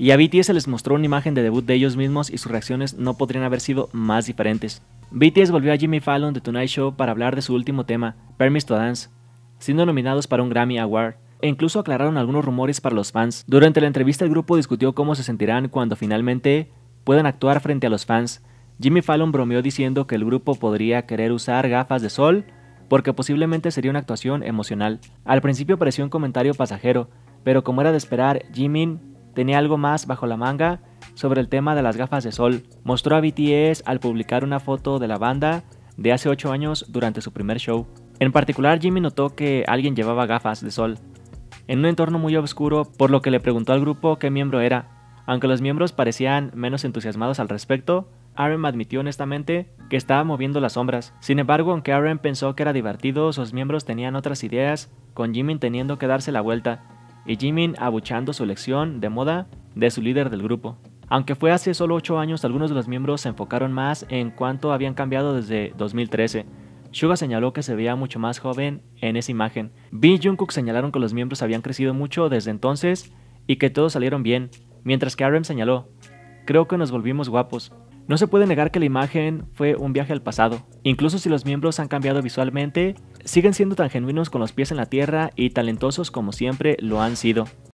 Y a BTS se les mostró una imagen de debut de ellos mismos y sus reacciones no podrían haber sido más diferentes. BTS volvió a Jimmy Fallon de Tonight Show para hablar de su último tema, Permis to Dance, siendo nominados para un Grammy Award, e incluso aclararon algunos rumores para los fans. Durante la entrevista el grupo discutió cómo se sentirán cuando finalmente puedan actuar frente a los fans. Jimmy Fallon bromeó diciendo que el grupo podría querer usar gafas de sol porque posiblemente sería una actuación emocional. Al principio pareció un comentario pasajero, pero como era de esperar, Jimin tenía algo más bajo la manga sobre el tema de las gafas de sol. Mostró a BTS al publicar una foto de la banda de hace 8 años durante su primer show. En particular, Jimmy notó que alguien llevaba gafas de sol, en un entorno muy oscuro, por lo que le preguntó al grupo qué miembro era. Aunque los miembros parecían menos entusiasmados al respecto, Aaron admitió honestamente que estaba moviendo las sombras. Sin embargo, aunque Aaron pensó que era divertido, sus miembros tenían otras ideas, con Jimmy teniendo que darse la vuelta y Jimin abuchando su elección de moda de su líder del grupo. Aunque fue hace solo 8 años, algunos de los miembros se enfocaron más en cuánto habían cambiado desde 2013. Suga señaló que se veía mucho más joven en esa imagen. V y Jungkook señalaron que los miembros habían crecido mucho desde entonces y que todos salieron bien, mientras que RM señaló, creo que nos volvimos guapos. No se puede negar que la imagen fue un viaje al pasado. Incluso si los miembros han cambiado visualmente, siguen siendo tan genuinos con los pies en la tierra y talentosos como siempre lo han sido.